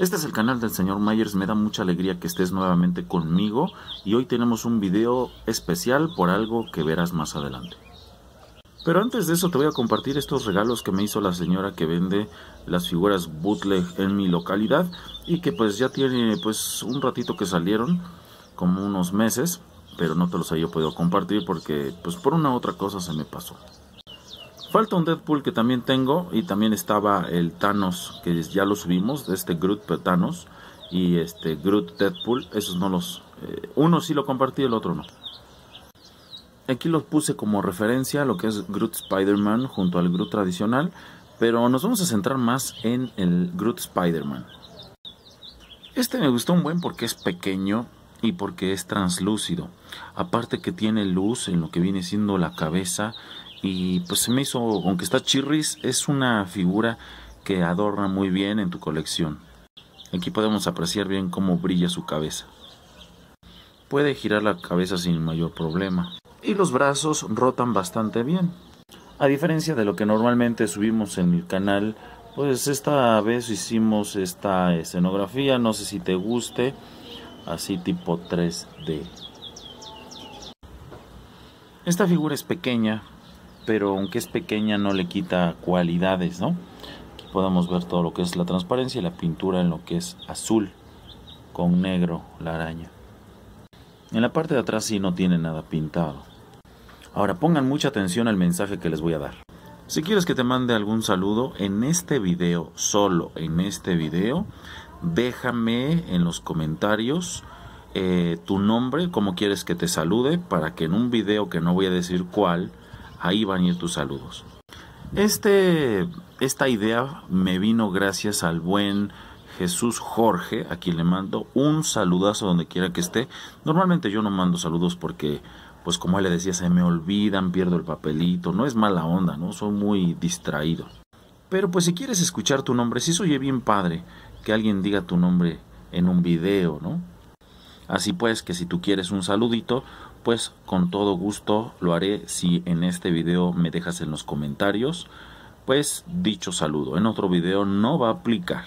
Este es el canal del señor Myers, me da mucha alegría que estés nuevamente conmigo y hoy tenemos un video especial por algo que verás más adelante. Pero antes de eso te voy a compartir estos regalos que me hizo la señora que vende las figuras bootleg en mi localidad y que pues ya tiene pues un ratito que salieron, como unos meses, pero no te los había podido compartir porque pues por una u otra cosa se me pasó. Falta un Deadpool que también tengo y también estaba el Thanos, que ya lo subimos, este Groot Thanos y este Groot Deadpool, esos no los... Eh, uno sí lo compartí, el otro no. Aquí los puse como referencia lo que es Groot Spider-Man junto al Groot tradicional, pero nos vamos a centrar más en el Groot Spider-Man. Este me gustó un buen porque es pequeño y porque es translúcido. Aparte que tiene luz en lo que viene siendo la cabeza y pues se me hizo, aunque está chirris, es una figura que adorna muy bien en tu colección. Aquí podemos apreciar bien cómo brilla su cabeza. Puede girar la cabeza sin mayor problema. Y los brazos rotan bastante bien. A diferencia de lo que normalmente subimos en el canal, pues esta vez hicimos esta escenografía, no sé si te guste, así tipo 3D. Esta figura es pequeña, pero aunque es pequeña no le quita cualidades, ¿no? Aquí podemos ver todo lo que es la transparencia y la pintura en lo que es azul con negro la araña. En la parte de atrás sí no tiene nada pintado. Ahora pongan mucha atención al mensaje que les voy a dar. Si quieres que te mande algún saludo en este video, solo en este video, déjame en los comentarios eh, tu nombre, cómo quieres que te salude, para que en un video que no voy a decir cuál, ahí van a ir tus saludos. Este, esta idea me vino gracias al buen Jesús Jorge, a quien le mando un saludazo donde quiera que esté. Normalmente yo no mando saludos porque, pues como él le decía, se me olvidan, pierdo el papelito, no es mala onda, ¿no? Soy muy distraído. Pero pues si quieres escuchar tu nombre, si soy bien padre que alguien diga tu nombre en un video, ¿no? Así pues, que si tú quieres un saludito, pues con todo gusto lo haré si en este video me dejas en los comentarios, pues dicho saludo. En otro video no va a aplicar,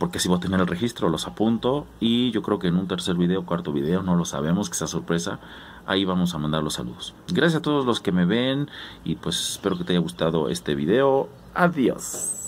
porque si voy a tener el registro los apunto y yo creo que en un tercer video, cuarto video, no lo sabemos, que sorpresa, ahí vamos a mandar los saludos. Gracias a todos los que me ven y pues espero que te haya gustado este video. Adiós.